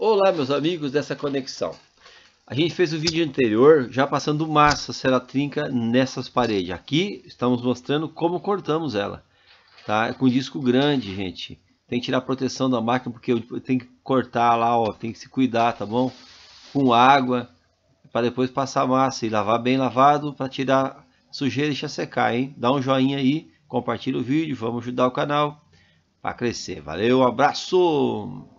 Olá, meus amigos dessa conexão. A gente fez o vídeo anterior já passando massa seratrinca nessas paredes. Aqui estamos mostrando como cortamos ela. Tá? É com disco grande, gente. Tem que tirar a proteção da máquina porque tem que cortar lá, ó, tem que se cuidar, tá bom? Com água para depois passar massa e lavar bem lavado para tirar sujeira e deixar secar, hein? Dá um joinha aí, compartilha o vídeo, vamos ajudar o canal a crescer. Valeu, um abraço!